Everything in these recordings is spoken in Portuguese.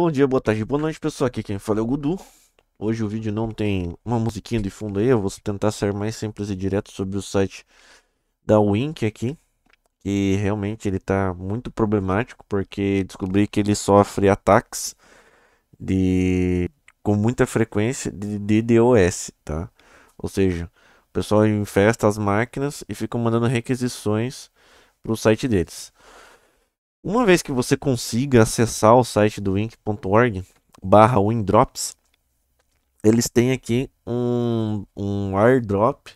Bom dia, boa tarde, boa noite pessoal, aqui quem fala é o Gudu Hoje o vídeo não tem uma musiquinha de fundo aí, eu vou tentar ser mais simples e direto sobre o site da Wink aqui Que realmente ele tá muito problemático porque descobri que ele sofre ataques de com muita frequência de DDoS, tá? Ou seja, o pessoal infesta as máquinas e fica mandando requisições para o site deles. Uma vez que você consiga acessar o site do wink.org barra windrops, eles têm aqui um, um airdrop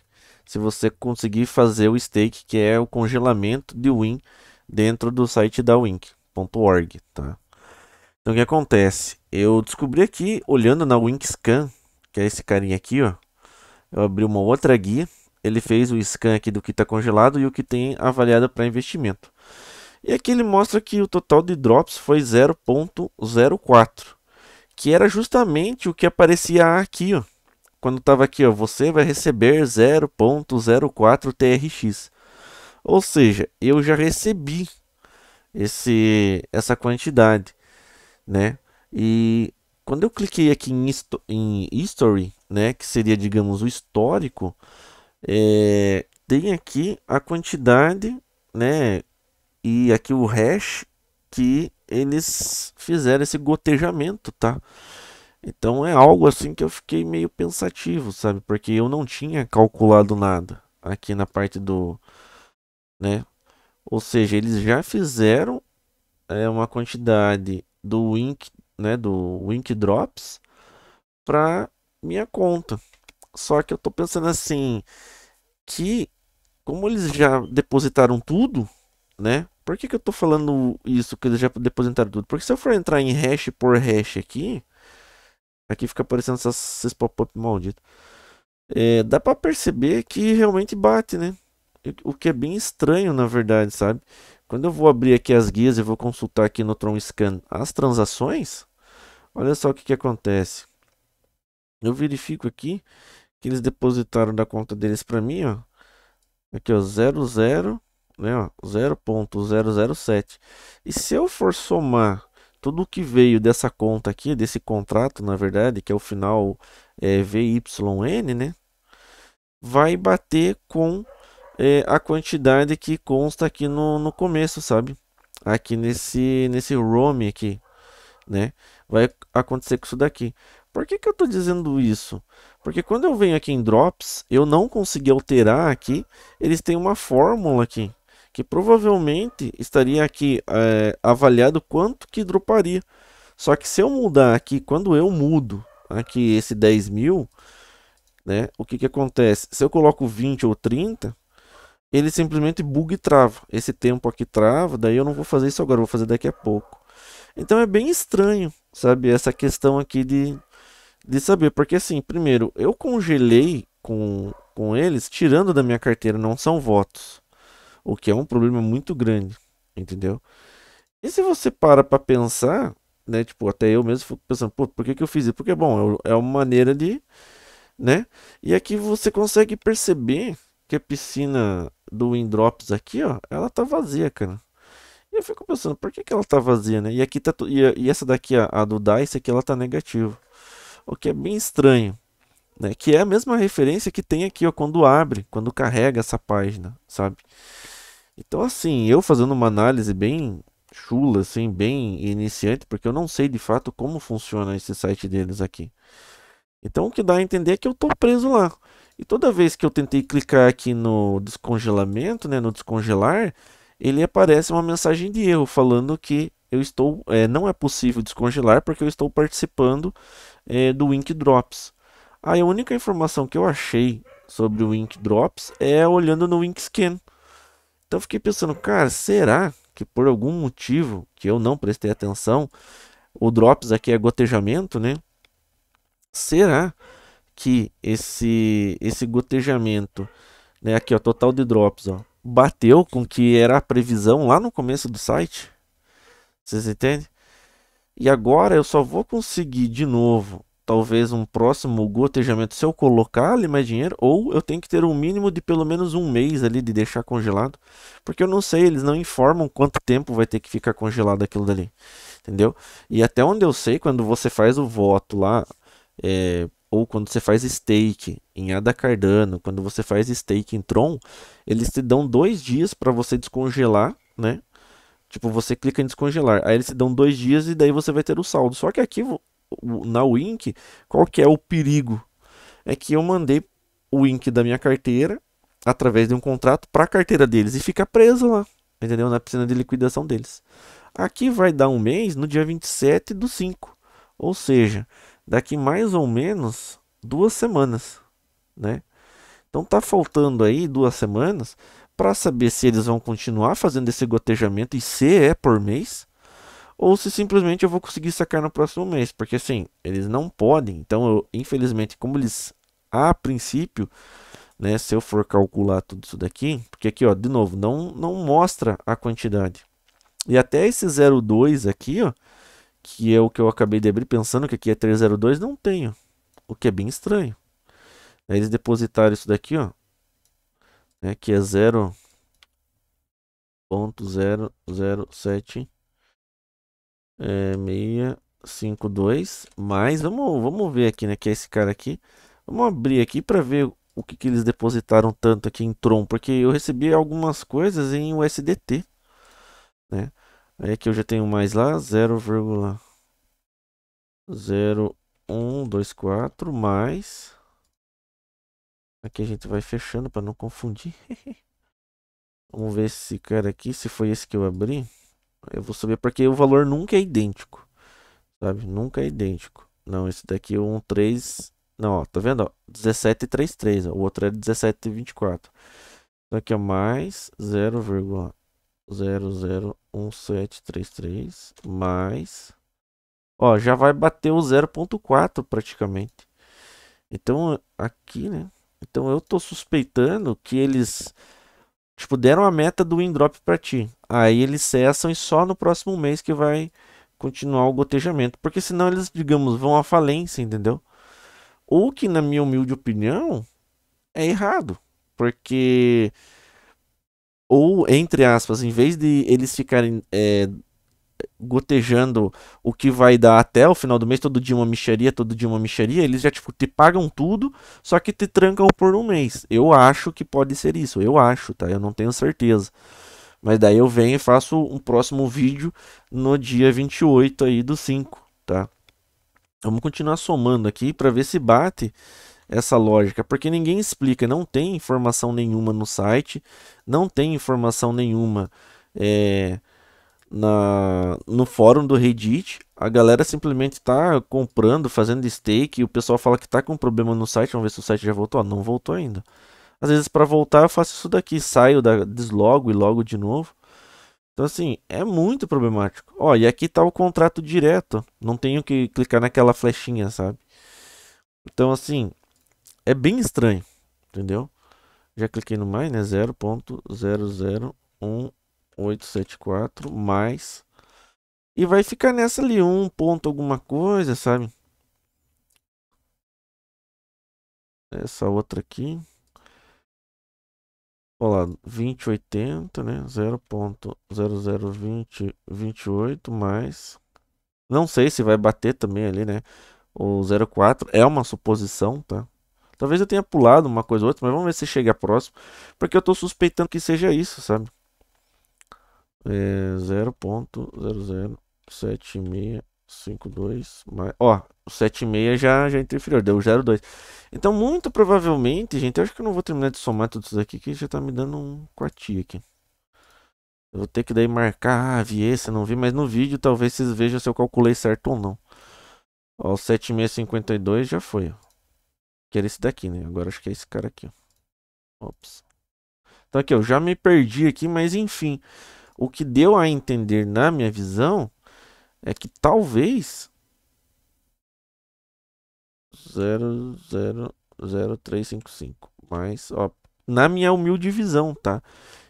se você conseguir fazer o stake, que é o congelamento de Win dentro do site da wink.org, tá? Então o que acontece? Eu descobri aqui, olhando na scan, que é esse carinha aqui, ó. Eu abri uma outra guia, ele fez o scan aqui do que está congelado e o que tem avaliado para investimento. E aqui ele mostra que o total de drops foi 0.04, que era justamente o que aparecia aqui, ó. Quando estava aqui, ó, você vai receber 0.04 TRX. Ou seja, eu já recebi esse essa quantidade, né? E quando eu cliquei aqui em, histo em history, né, que seria digamos o histórico, é, tem aqui a quantidade, né, e aqui o hash que eles fizeram esse gotejamento, tá? Então é algo assim que eu fiquei meio pensativo, sabe? Porque eu não tinha calculado nada aqui na parte do, né? Ou seja, eles já fizeram é, uma quantidade do Wink, né, do Wink Drops para minha conta. Só que eu tô pensando assim, que como eles já depositaram tudo, né? Por que, que eu tô falando isso, que eles já depositaram tudo? Porque se eu for entrar em hash por hash aqui, aqui fica aparecendo essas, esses pop-up malditos. É, dá para perceber que realmente bate, né? O que é bem estranho, na verdade, sabe? Quando eu vou abrir aqui as guias e vou consultar aqui no Tron Scan as transações, olha só o que, que acontece. Eu verifico aqui que eles depositaram da conta deles para mim, ó. Aqui, ó, 00 né, 0.007. E se eu for somar tudo que veio dessa conta aqui, desse contrato, na verdade, que é o final é, VYN, né, vai bater com é, a quantidade que consta aqui no, no começo, sabe? Aqui nesse, nesse ROM aqui, né? Vai acontecer com isso daqui. Por que, que eu estou dizendo isso? Porque quando eu venho aqui em Drops, eu não consegui alterar aqui, eles têm uma fórmula aqui que provavelmente estaria aqui é, avaliado quanto que droparia. Só que se eu mudar aqui, quando eu mudo aqui esse 10 mil, né, o que, que acontece? Se eu coloco 20 ou 30, ele simplesmente buga e trava. Esse tempo aqui trava, daí eu não vou fazer isso agora, vou fazer daqui a pouco. Então é bem estranho, sabe, essa questão aqui de, de saber. Porque assim, primeiro, eu congelei com, com eles, tirando da minha carteira, não são votos. O que é um problema muito grande, entendeu? E se você para pra pensar, né? Tipo, até eu mesmo fico pensando, pô, por que, que eu fiz isso? Porque, bom, é, é uma maneira de, né? E aqui é você consegue perceber que a piscina do Windrops aqui, ó, ela tá vazia, cara. E eu fico pensando, por que, que ela tá vazia, né? E aqui tá, e, e essa daqui, a, a do Dice, aqui ela tá negativa. O que é bem estranho, né? Que é a mesma referência que tem aqui, ó, quando abre, quando carrega essa página, sabe? Então, assim, eu fazendo uma análise bem chula, assim, bem iniciante, porque eu não sei de fato como funciona esse site deles aqui. Então, o que dá a entender é que eu estou preso lá. E toda vez que eu tentei clicar aqui no descongelamento, né, no descongelar, ele aparece uma mensagem de erro falando que eu estou, é, não é possível descongelar porque eu estou participando é, do Wink Drops. Aí a única informação que eu achei sobre o Wink Drops é olhando no Wink Scan. Então eu fiquei pensando, cara, será que por algum motivo que eu não prestei atenção, o drops aqui é gotejamento, né? Será que esse esse gotejamento, né, aqui ó, total de drops, ó, bateu com que era a previsão lá no começo do site? Vocês entendem? E agora eu só vou conseguir de novo talvez um próximo gotejamento, se eu colocar ali mais dinheiro, ou eu tenho que ter um mínimo de pelo menos um mês ali de deixar congelado, porque eu não sei, eles não informam quanto tempo vai ter que ficar congelado aquilo dali, entendeu? E até onde eu sei, quando você faz o voto lá, é, ou quando você faz stake em ADA Cardano, quando você faz stake em Tron, eles te dão dois dias para você descongelar, né? Tipo, você clica em descongelar, aí eles te dão dois dias e daí você vai ter o saldo. Só que aqui na Wink, qual que é o perigo? É que eu mandei o Wink da minha carteira através de um contrato para a carteira deles e fica preso lá, entendeu? Na piscina de liquidação deles. Aqui vai dar um mês no dia 27 do 5. Ou seja, daqui mais ou menos duas semanas, né? Então tá faltando aí duas semanas para saber se eles vão continuar fazendo esse gotejamento e se é por mês ou se simplesmente eu vou conseguir sacar no próximo mês, porque assim, eles não podem. Então, eu, infelizmente, como eles a princípio, né, se eu for calcular tudo isso daqui, porque aqui, ó, de novo, não não mostra a quantidade. E até esse 02 aqui, ó, que é o que eu acabei de abrir pensando que aqui é 302, não tenho, o que é bem estranho. Aí eles depositaram isso daqui, ó, né, que é 0.007 é, 652. Mas vamos, vamos ver aqui, né? Que é esse cara aqui. Vamos abrir aqui para ver o que, que eles depositaram tanto aqui em Tron. Porque eu recebi algumas coisas em USDT. Né? Aí aqui eu já tenho mais lá. 0,0124 mais... Aqui a gente vai fechando para não confundir. Vamos ver esse cara aqui, se foi esse que eu abri. Eu vou saber porque o valor nunca é idêntico. Sabe? Nunca é idêntico. Não, esse daqui é um 3. Não, ó, tá vendo? 1733. O outro é 1724. e Isso aqui é mais 0,001733 mais. Ó, já vai bater o 0,4 praticamente. Então, aqui, né? Então eu tô suspeitando que eles. Tipo, deram a meta do Indrop para ti. Aí eles cessam e só no próximo mês que vai continuar o gotejamento, porque senão eles, digamos, vão à falência, entendeu? O que, na minha humilde opinião, é errado, porque ou entre aspas, em vez de eles ficarem é, gotejando o que vai dar até o final do mês, todo dia uma micharia, todo dia uma micharia, eles já tipo, te pagam tudo, só que te trancam por um mês. Eu acho que pode ser isso, eu acho, tá? Eu não tenho certeza. Mas daí eu venho e faço um próximo vídeo no dia 28 aí do 5, tá? Vamos continuar somando aqui para ver se bate essa lógica, porque ninguém explica, não tem informação nenhuma no site, não tem informação nenhuma é, na, no fórum do Reddit, a galera simplesmente está comprando, fazendo stake, o pessoal fala que está com problema no site, vamos ver se o site já voltou, ah, não voltou ainda. Às vezes para voltar eu faço isso daqui, saio, da, deslogo e logo de novo. Então assim, é muito problemático. Ó, e aqui tá o contrato direto, não tenho que clicar naquela flechinha, sabe? Então assim, é bem estranho, entendeu? Já cliquei no mais, né? 0.001874 mais e vai ficar nessa ali, um ponto alguma coisa, sabe? Essa outra aqui. Olha lá, 2080, né? 0.002028 mais. Não sei se vai bater também ali, né? O 04 é uma suposição, tá? Talvez eu tenha pulado uma coisa ou outra, mas vamos ver se chega próximo. Porque eu tô suspeitando que seja isso, sabe? É 0.0076 5, 2, mais... Ó, o 7,6 já, já interferiu, deu 0,2. Então, muito provavelmente, gente, eu acho que eu não vou terminar de somar tudo isso aqui, que já tá me dando um quartinho aqui. Eu vou ter que daí marcar, ah, vi esse, não vi, mas no vídeo talvez vocês vejam se eu calculei certo ou não. Ó, o 7,652 já foi, ó. Que era esse daqui, né? Agora acho que é esse cara aqui, ó. Ops. Então aqui, eu já me perdi aqui, mas enfim. O que deu a entender na minha visão é que talvez 00355, mas ó, na minha humilde visão, tá?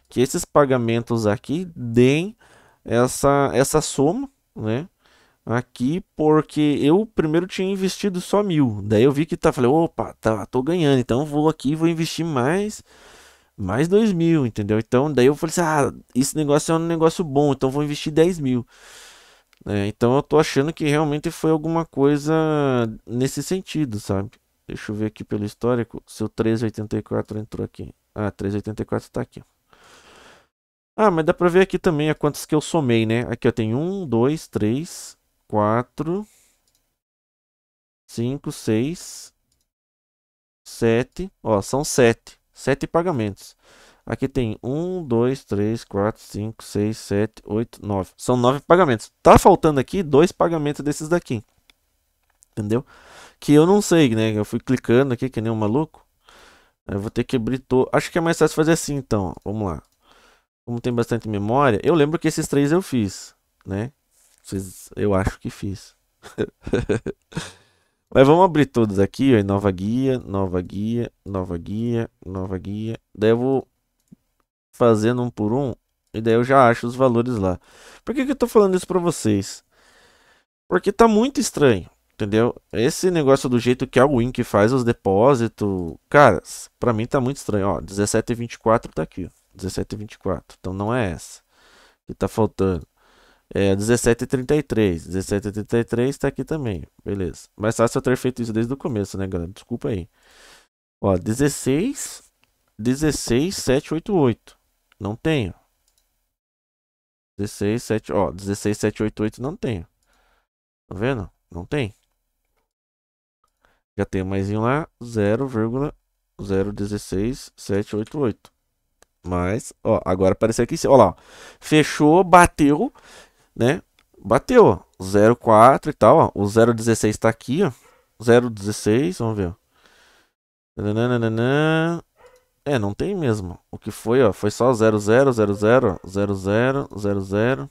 Que esses pagamentos aqui deem essa essa soma, né? Aqui, porque eu primeiro tinha investido só mil, daí eu vi que tá, falei, opa, tá, tô ganhando, então vou aqui, vou investir mais mais dois mil, entendeu? Então, daí eu falei assim: ah, esse negócio é um negócio bom, então vou investir dez mil. É, então eu tô achando que realmente foi alguma coisa nesse sentido, sabe? Deixa eu ver aqui pelo histórico se o 384 entrou aqui. Ah, 384 tá aqui. Ah, mas dá pra ver aqui também a quantas que eu somei, né? Aqui eu tenho 1, 2, 3, 4, 5, 6, 7. Ó, são 7. 7 pagamentos. Aqui tem 1, 2, 3, 4, 5, 6, 7, 8, 9. São 9 pagamentos. Tá faltando aqui dois pagamentos desses daqui. Entendeu? Que eu não sei, né? Eu fui clicando aqui que nem um maluco. Eu vou ter que abrir todo. Acho que é mais fácil fazer assim, então. Vamos lá. Como tem bastante memória, eu lembro que esses três eu fiz, né? eu acho que fiz. Mas vamos abrir todos aqui, ó, nova guia, nova guia, nova guia, nova guia. Daí eu vou fazendo um por um, e daí eu já acho os valores lá. Por que, que eu tô falando isso pra vocês? Porque tá muito estranho, entendeu? Esse negócio do jeito que a Wink faz os depósitos, cara, pra mim tá muito estranho. Ó, 17,24 tá aqui, 17,24. Então não é essa que tá faltando. É 17,33. 17,33 tá aqui também, beleza. Mas fácil eu ter feito isso desde o começo, né, galera? Desculpa aí. Ó, 16, 16, 788. Não tenho. 16, 7, ó, 16, 7, 8, 8 não tenho. Tá vendo? Não tem. Já tem mais um lá, 0,016788. Mas, ó, agora apareceu aqui, ó lá, ó. fechou, bateu, né? Bateu, 0,4 e tal, ó. O 0,16 tá aqui, ó. 0,16, vamos ver, ó. É, não tem mesmo. O que foi, ó, foi só 00, 00, 00, 00.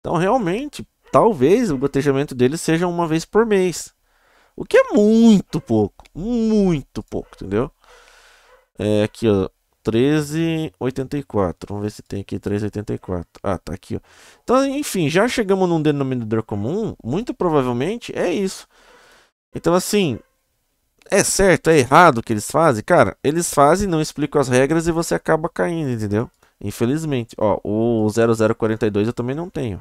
Então, realmente, talvez o gotejamento dele seja uma vez por mês. O que é muito pouco. Muito pouco, entendeu? É aqui, ó. 13,84. Vamos ver se tem aqui 3,84. Ah, tá aqui, ó. Então, enfim, já chegamos num denominador comum. Muito provavelmente é isso. Então, assim, é certo, é errado o que eles fazem? Cara, eles fazem, não explicam as regras e você acaba caindo, entendeu? Infelizmente. Ó, o 0042 eu também não tenho.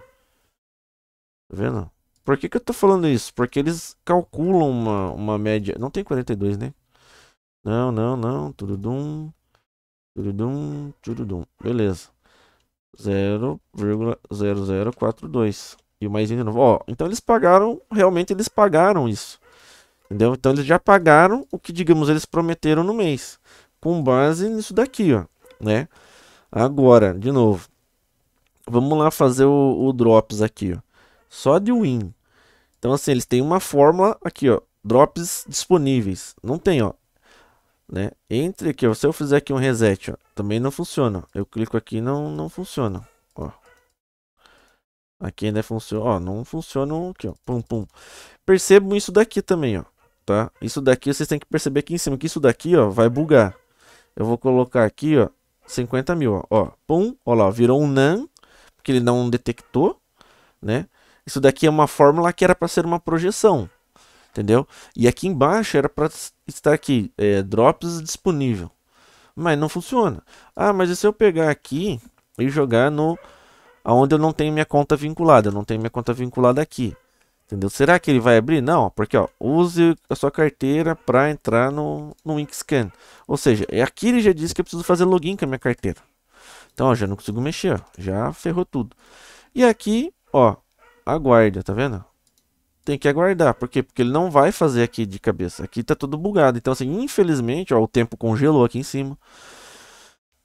Tá vendo? Por que, que eu tô falando isso? Porque eles calculam uma, uma média... Não tem 42, né? Não, não, não. Turudum. tudo Turudum. Beleza. 0,0042. E o mais ainda não... Ó, então eles pagaram... Realmente eles pagaram isso. Entendeu? Então eles já pagaram o que, digamos, eles prometeram no mês. Com base nisso daqui, ó. Né? Agora, de novo. Vamos lá fazer o, o drops aqui, ó. Só de win. Então, assim, eles têm uma fórmula aqui, ó. Drops disponíveis. Não tem, ó. Né? Entre aqui, ó. Se eu fizer aqui um reset, ó. Também não funciona. Eu clico aqui não não funciona, ó. Aqui ainda funciona, ó. Não funciona aqui, ó. Pum, pum. Percebam isso daqui também, ó tá? Isso daqui vocês têm que perceber aqui em cima, que isso daqui, ó, vai bugar. Eu vou colocar aqui, ó, 50 mil, ó. ó pum, ó lá, virou um NaN, porque ele não detectou, né? Isso daqui é uma fórmula que era para ser uma projeção, entendeu? E aqui embaixo era para estar aqui, é, drops disponível. Mas não funciona. Ah, mas e se eu pegar aqui e jogar no... Onde eu não tenho minha conta vinculada, eu não tenho minha conta vinculada aqui. Entendeu? Será que ele vai abrir? Não, porque ó, use a sua carteira para entrar no, no Inkscan. Ou seja, é aqui ele já disse que eu preciso fazer login com a minha carteira. Então, ó, já não consigo mexer, ó, já ferrou tudo. E aqui, ó, aguarda, tá vendo? Tem que aguardar, por quê? Porque ele não vai fazer aqui de cabeça. Aqui tá tudo bugado. Então, assim, infelizmente, ó, o tempo congelou aqui em cima.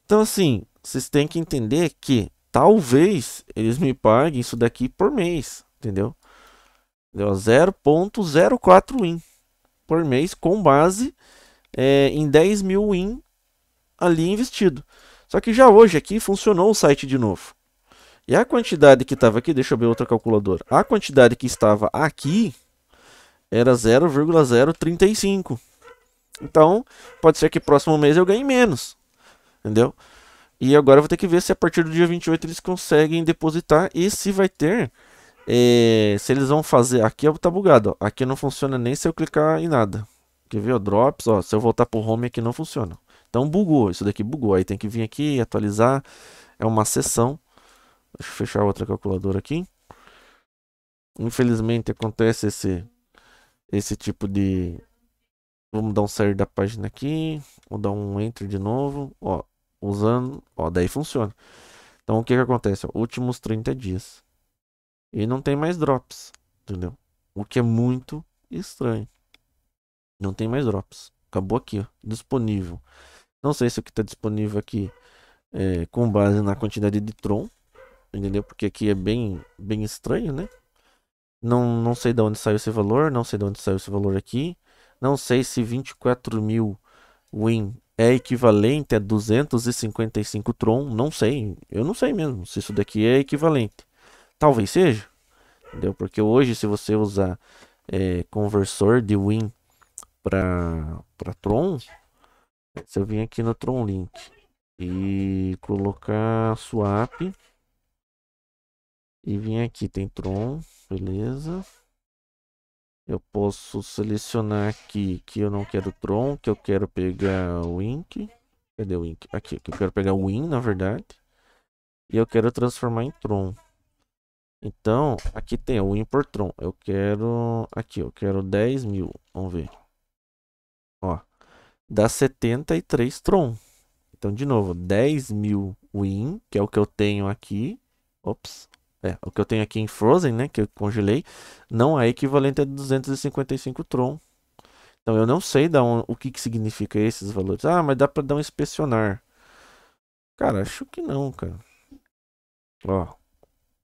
Então, assim, vocês têm que entender que talvez eles me paguem isso daqui por mês, entendeu? Deu 0.04 win por mês com base é, em 10 mil win ali investido. Só que já hoje aqui funcionou o site de novo. E a quantidade que estava aqui, deixa eu ver outra calculadora. A quantidade que estava aqui era 0,035. Então, pode ser que próximo mês eu ganhe menos. Entendeu? E agora eu vou ter que ver se a partir do dia 28 eles conseguem depositar e se vai ter é, se eles vão fazer. Aqui é tá bugado. Ó. Aqui não funciona nem se eu clicar em nada. Quer ver? Ó, drops. Ó, se eu voltar pro home aqui não funciona. Então bugou. Isso daqui bugou. Aí tem que vir aqui atualizar. É uma sessão. Deixa eu fechar outra calculadora aqui. Infelizmente acontece esse, esse tipo de. Vamos dar um sair da página aqui. Vou dar um enter de novo. Ó, usando. Ó, daí funciona. Então o que, que acontece? Ó, últimos 30 dias. E não tem mais drops, entendeu? O que é muito estranho. Não tem mais drops. Acabou aqui, ó, disponível. Não sei se o que está disponível aqui é com base na quantidade de Tron, entendeu? Porque aqui é bem, bem estranho, né? Não, não sei de onde saiu esse valor, não sei de onde saiu esse valor aqui. Não sei se 24 mil win é equivalente a 255 Tron, não sei. Eu não sei mesmo se isso daqui é equivalente. Talvez seja, entendeu? Porque hoje, se você usar é, conversor de Win para Tron, se eu vim aqui no Tron Link e colocar swap e vim aqui, tem Tron, beleza. Eu posso selecionar aqui que eu não quero Tron, que eu quero pegar o Ink. Cadê o Ink? Aqui, que eu quero pegar o Win, na verdade. E eu quero transformar em Tron. Então, aqui tem o Importron. Eu quero... Aqui, eu quero 10 mil. Vamos ver. Ó. Dá 73 Tron. Então, de novo, 10 mil Win, que é o que eu tenho aqui. Ops. É, o que eu tenho aqui em Frozen, né? Que eu congelei. Não é equivalente a 255 Tron. Então, eu não sei da o que, que significa esses valores. Ah, mas dá para dar um inspecionar. Cara, acho que não, cara. Ó,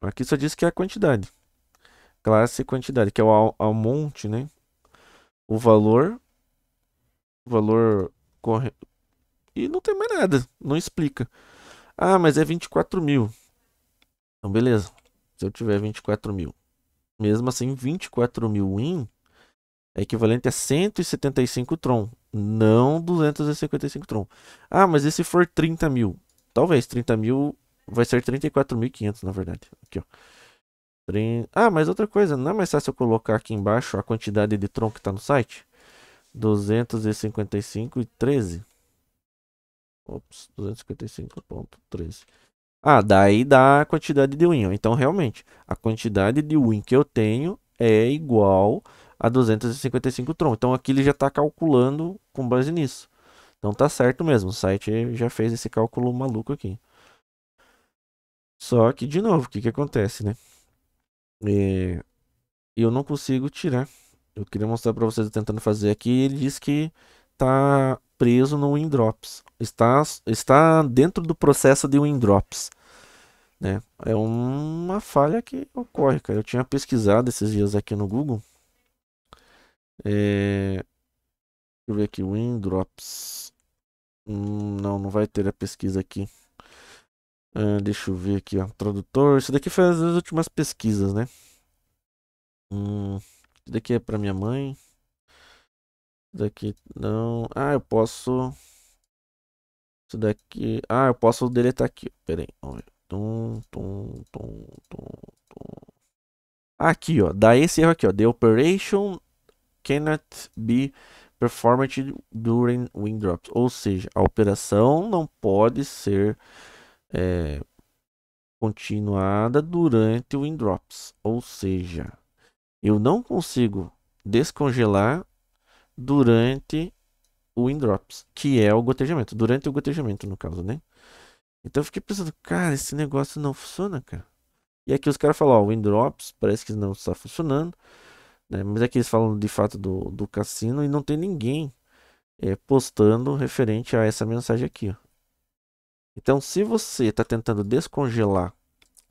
Aqui só diz que é a quantidade. Classe quantidade, que é o ao né? O valor. O valor corre. E não tem mais nada. Não explica. Ah, mas é 24 mil. Então, beleza. Se eu tiver 24 mil. Mesmo assim, 24 mil win é equivalente a 175 Tron. Não 255 Tron. Ah, mas e se for 30 mil? Talvez 30 mil Vai ser 34.500, na verdade. Aqui, ó. Ah, mas outra coisa, não é mais fácil eu colocar aqui embaixo a quantidade de tron que está no site? 255,13. e Ops, 255.13. Ah, daí dá a quantidade de win. Então, realmente, a quantidade de win que eu tenho é igual a 255 tron. Então, aqui ele já está calculando com base nisso. Então, tá certo mesmo. O site já fez esse cálculo maluco aqui. Só que, de novo, o que, que acontece, né? É, eu não consigo tirar. Eu queria mostrar para vocês tentando fazer aqui. Ele diz que está preso no Windrops. Está, está dentro do processo de Windrops. Né? É uma falha que ocorre, cara. Eu tinha pesquisado esses dias aqui no Google. É... Deixa eu ver aqui, Windrops. Hum, não, não vai ter a pesquisa aqui. Uh, deixa eu ver aqui, ó. Tradutor. Isso daqui foi as últimas pesquisas, né? Hum, isso daqui é para minha mãe. Isso daqui não. Ah, eu posso. Isso daqui. Ah, eu posso deletar aqui. Pera aí. Vamos ver. Tum, tum, tum, aqui, ó. Dá esse erro aqui, ó. The operation cannot be performed during wind drops. Ou seja, a operação não pode ser é, continuada durante o Indrops. Ou seja, eu não consigo descongelar durante o Indrops, que é o gotejamento. Durante o gotejamento, no caso, né? Então eu fiquei pensando, cara, esse negócio não funciona, cara. E aqui os caras falam, ó, o Indrops parece que não está funcionando. Né? Mas aqui eles falam de fato do, do cassino e não tem ninguém é, postando referente a essa mensagem aqui, ó. Então, se você está tentando descongelar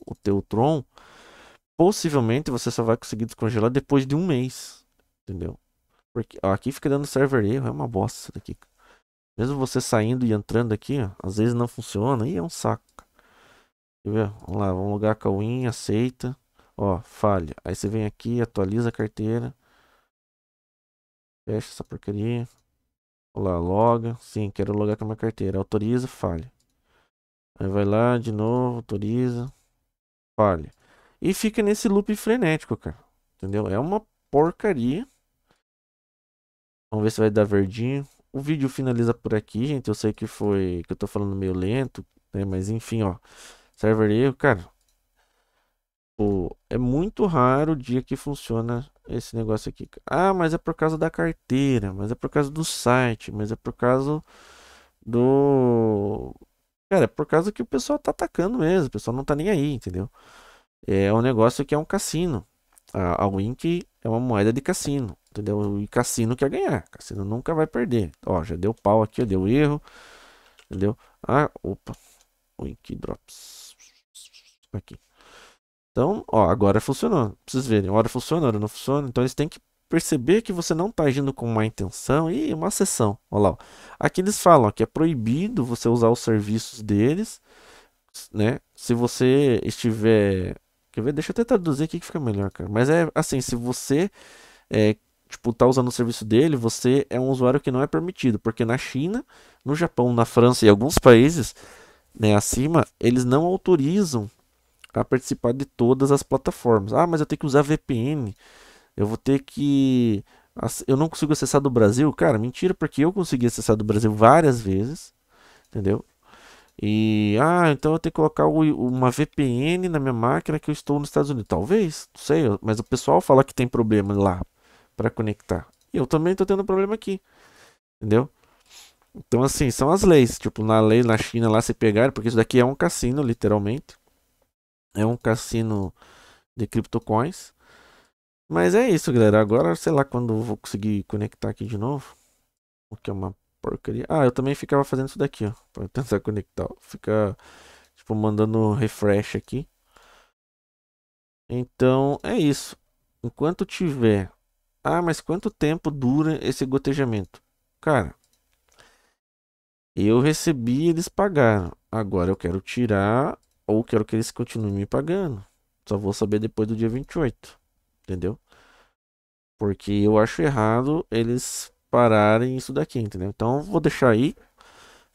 o teu Tron, possivelmente você só vai conseguir descongelar depois de um mês, entendeu? Porque ó, aqui fica dando server erro, é uma bosta isso daqui. Mesmo você saindo e entrando aqui, ó, às vezes não funciona e é um saco. Quer ver? Vamos lá, vamos logar a Cauin, aceita. Ó, falha. Aí você vem aqui, atualiza a carteira. Fecha essa porcaria. Olá, loga. Sim, quero logar com a minha carteira. Autoriza, falha. Aí vai lá de novo, autoriza. Falha. E fica nesse loop frenético, cara. Entendeu? É uma porcaria. Vamos ver se vai dar verdinho. O vídeo finaliza por aqui, gente. Eu sei que foi que eu tô falando meio lento, né? Mas enfim, ó. Server erro, cara. Pô, é muito raro o dia que funciona esse negócio aqui. Ah, mas é por causa da carteira, mas é por causa do site, mas é por causa do Cara, é por causa que o pessoal tá atacando mesmo, o pessoal não tá nem aí, entendeu? É um negócio que é um cassino. A, a Wink é uma moeda de cassino, entendeu? E cassino quer ganhar, cassino nunca vai perder. Ó, já deu pau aqui, deu erro, entendeu? Ah, opa, Wink Drops. Aqui. Então, ó, agora funcionou. Pra vocês verem, hora funciona, hora não funciona. Então eles têm que perceber que você não está agindo com má intenção e uma sessão. Olha lá, aqui eles falam que é proibido você usar os serviços deles, né? Se você estiver, quer ver? Deixa eu até traduzir aqui que fica melhor, cara. Mas é assim, se você é, tipo tá usando o serviço dele, você é um usuário que não é permitido, porque na China, no Japão, na França e alguns países né, acima, eles não autorizam a participar de todas as plataformas. Ah, mas eu tenho que usar VPN. Eu vou ter que. Eu não consigo acessar do Brasil? Cara, mentira, porque eu consegui acessar do Brasil várias vezes. Entendeu? E. Ah, então eu tenho que colocar uma VPN na minha máquina que eu estou nos Estados Unidos. Talvez, não sei, mas o pessoal fala que tem problema lá para conectar. E eu também estou tendo problema aqui. Entendeu? Então, assim, são as leis. Tipo, na lei na China lá se pegaram, porque isso daqui é um cassino, literalmente. É um cassino de criptocoins. Mas é isso, galera. Agora, sei lá quando eu vou conseguir conectar aqui de novo. O que é uma porcaria. Ah, eu também ficava fazendo isso daqui, ó. Pra tentar conectar. Fica, tipo, mandando refresh aqui. Então, é isso. Enquanto tiver... Ah, mas quanto tempo dura esse gotejamento? Cara, eu recebi eles pagaram. Agora eu quero tirar ou quero que eles continuem me pagando. Só vou saber depois do dia 28 entendeu? Porque eu acho errado eles pararem isso daqui, entendeu? Então vou deixar aí.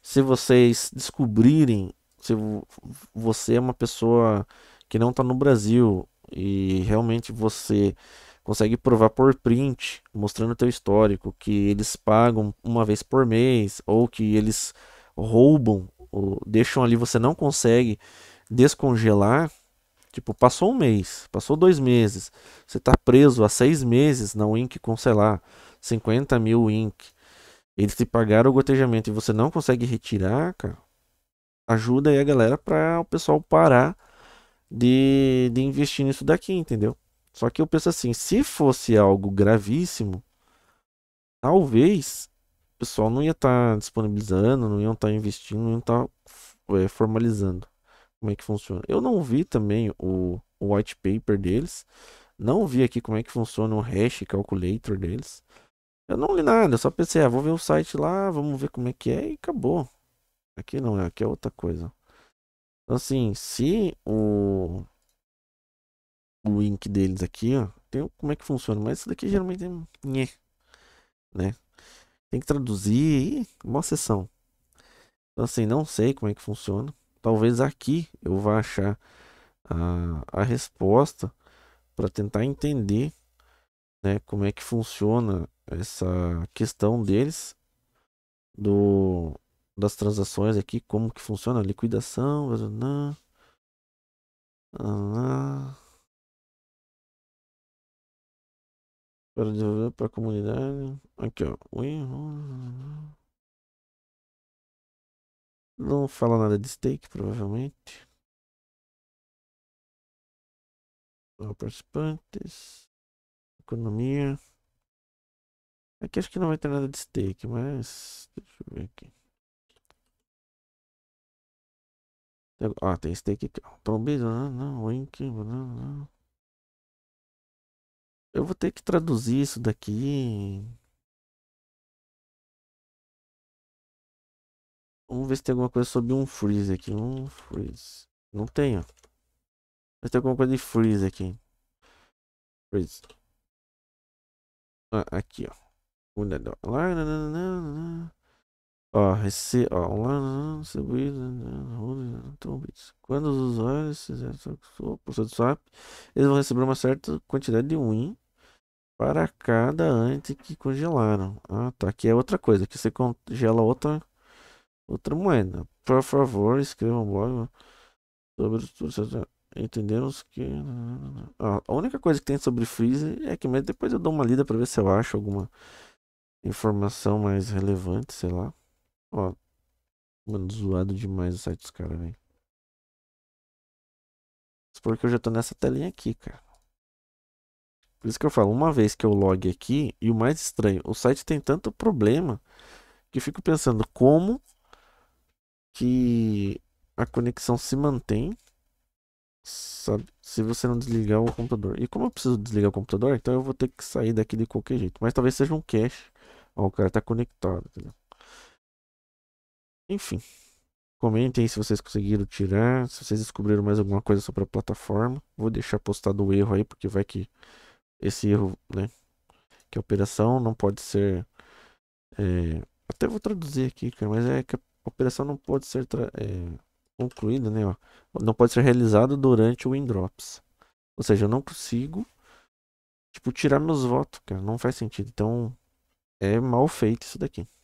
Se vocês descobrirem se você é uma pessoa que não está no Brasil e realmente você consegue provar por print, mostrando o teu histórico, que eles pagam uma vez por mês ou que eles roubam ou deixam ali você não consegue descongelar, Tipo, passou um mês, passou dois meses, você está preso há seis meses na Wink com, sei lá, 50 mil Wink. Eles te pagaram o gotejamento e você não consegue retirar, cara. Ajuda aí a galera para o pessoal parar de, de investir nisso daqui, entendeu? Só que eu penso assim, se fosse algo gravíssimo, talvez o pessoal não ia estar tá disponibilizando, não iam estar tá investindo, não iam estar tá, é, formalizando como é que funciona. Eu não vi também o, o white paper deles. Não vi aqui como é que funciona o hash calculator deles. Eu não li nada, só pensei, ah, vou ver o site lá, vamos ver como é que é e acabou. Aqui não, é, aqui é outra coisa. Então, assim, se o, o link deles aqui, ó, tem como é que funciona, mas isso daqui geralmente é né? Tem que traduzir e uma sessão. Então, assim, não sei como é que funciona talvez aqui eu vá achar a, a resposta para tentar entender né, como é que funciona essa questão deles do das transações aqui, como que funciona a liquidação, blá, ah, para devolver para a comunidade. Aqui, ó. Não fala nada de stake, provavelmente. Participantes. Economia. Aqui acho que não vai ter nada de stake, mas. Deixa eu ver aqui. Ah, tem stake aqui. Trombido, não, não. Wink, não, não. Eu vou ter que traduzir isso daqui. Vamos ver se tem alguma coisa sobre um freeze aqui. Um freeze. Não tem, ó. Mas tem alguma coisa de freeze aqui. Freeze. Ah, aqui, ó. Ó, esse, ó, online, distribuído, né, né, né, então, quando os usuários fizerem sua pulsa swap, eles vão receber uma certa quantidade de win para cada antes que congelaram. Ah, tá, aqui é outra coisa, que você congela outra Outra moeda. Por favor, escreva um blog né, sobre tudo. Entendemos que. Né, né, ah, a única coisa que tem sobre Freeze é que mas depois eu dou uma lida para ver se eu acho alguma informação mais relevante, sei lá. Ó, mano, zoado demais o site dos caras, velho. Porque eu já tô nessa telinha aqui, cara. Por isso que eu falo, uma vez que eu log aqui, e o mais estranho, o site tem tanto problema que eu fico pensando como que a conexão se mantém, sabe? Se você não desligar o computador. E como eu preciso desligar o computador, então eu vou ter que sair daqui de qualquer jeito. Mas talvez seja um cache. Ó, o cara tá conectado, entendeu? Enfim. Comentem se vocês conseguiram tirar, se vocês descobriram mais alguma coisa sobre a plataforma. Vou deixar postado o erro aí, porque vai que esse erro, né? Que é a operação não pode ser. É... Até vou traduzir aqui, cara, mas é que a operação não pode ser é, concluída, né? Ó, não pode ser realizada durante o Windrops. Ou seja, eu não consigo, tipo, tirar meus votos, cara. Não faz sentido. Então, é mal feito isso daqui.